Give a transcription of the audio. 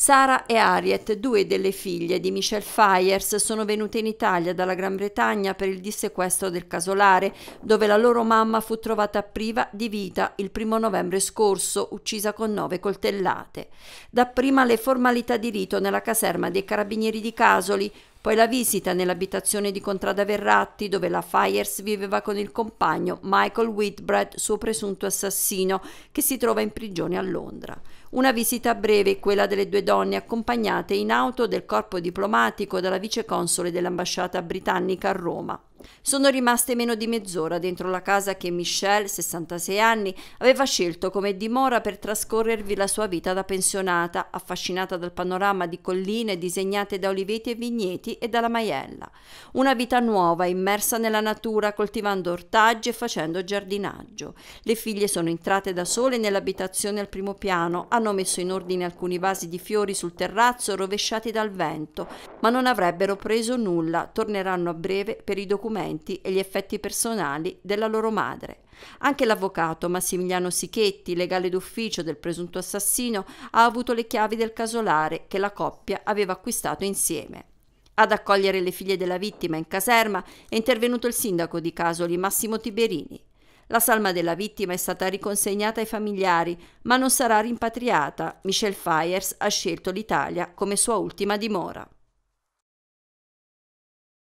Sara e Harriet, due delle figlie di Michelle Fires, sono venute in Italia dalla Gran Bretagna per il dissequestro del casolare, dove la loro mamma fu trovata priva di vita il primo novembre scorso, uccisa con nove coltellate. Dapprima le formalità di rito nella caserma dei carabinieri di Casoli, poi la visita nell'abitazione di Contrada Verratti, dove la Fires viveva con il compagno Michael Whitbread, suo presunto assassino, che si trova in prigione a Londra. Una visita breve, quella delle due donne accompagnate in auto del corpo diplomatico dalla viceconsole dell'ambasciata britannica a Roma. Sono rimaste meno di mezz'ora dentro la casa che Michelle, 66 anni, aveva scelto come dimora per trascorrervi la sua vita da pensionata, affascinata dal panorama di colline disegnate da oliveti e vigneti e dalla maiella. Una vita nuova, immersa nella natura, coltivando ortaggi e facendo giardinaggio. Le figlie sono entrate da sole nell'abitazione al primo piano, hanno messo in ordine alcuni vasi di fiori sul terrazzo rovesciati dal vento, ma non avrebbero preso nulla, torneranno a breve per i documenti argomenti e gli effetti personali della loro madre. Anche l'avvocato Massimiliano Sichetti, legale d'ufficio del presunto assassino, ha avuto le chiavi del casolare che la coppia aveva acquistato insieme. Ad accogliere le figlie della vittima in caserma è intervenuto il sindaco di Casoli, Massimo Tiberini. La salma della vittima è stata riconsegnata ai familiari, ma non sarà rimpatriata. Michelle Fires ha scelto l'Italia come sua ultima dimora.